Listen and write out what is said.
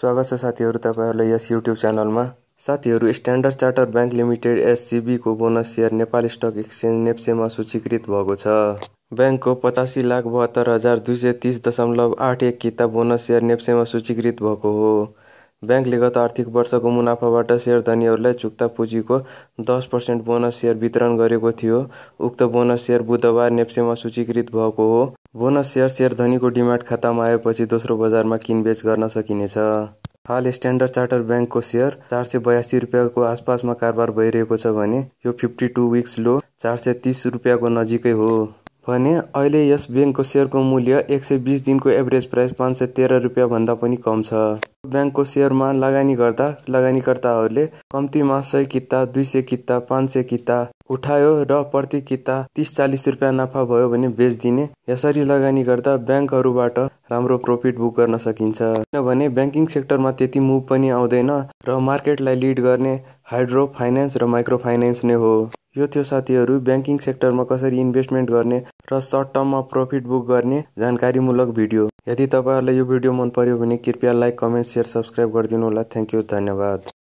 स्वागत छ साथीहरू तपाईँहरूलाई यस युट्युब च्यानलमा साथीहरू स्ट्यान्डर्ड चार्टर ब्याङ्क लिमिटेड एससिबीको bonus share Nepal stock exchange नेप्सेमा सूचीकृत भएको छ ब्याङ्कको पचासी लाख बहत्तर हजार दुई सय तिस दशमलव आठ एक किताब बोनस सेयर नेप्सेमा सूचीकृत भएको हो ब्याङ्कले गत आर्थिक वर्षको मुनाफाबाट सेयर धनीहरूलाई चुक्ता पुँजीको दस पर्सेन्ट बोनस सेयर वितरण गरेको थियो उक्त बोनस सेयर बुधबार नेप्सेमा सूचीकृत भएको हो बोनस सेयर सेयर धनीको डिमान्ड खातामा आएपछि दोस्रो बजारमा किनबेच गर्न सकिनेछ हाल स्ट्यान्डर्ड चार्टर ब्याङ्कको सेयर चार सय बयासी रुपियाँको आसपासमा कारोबार भइरहेको छ भने यो फिफ्टी टू विक्स लो चार सय तिस रुपियाँको नजिकै हो भने अहिले यस ब्याङ्कको सेयरको मूल्य एक सय बिस दिनको एभरेज प्राइस पाँच सय तेह्र रुपियाँभन्दा पनि कम छ ब्याङ्कको सेयरमा लगानी गर्दा लगानीकर्ताहरूले कम्तीमा सय किता दुई सय किता पाँच सय किता उठायो र प्रति किता तिस चालिस रुपियाँ नाफा भयो भने बेचिदिने यसरी लगानी गर्दा ब्याङ्कहरूबाट राम्रो प्रफिट बुक गर्न सकिन्छ किनभने ब्याङ्किङ सेक्टरमा त्यति मुभ पनि आउँदैन र मार्केटलाई लिड गर्ने हाइड्रो फाइनेन्स र माइक्रो फाइनेन्स नै हो यो थियो साथीहरू ब्याङ्किङ सेक्टरमा कसरी इन्भेस्टमेन्ट गर्ने र सर्ट टर्ममा प्रफिट बुक गर्ने जानकारीमूलक भिडियो यदि तपाईँहरूलाई यो भिडियो मन पर्यो भने कृपया लाइक कमेन्ट सेयर सब्सक्राइब गरिदिनु होला थ्याङ्क यू धन्यवाद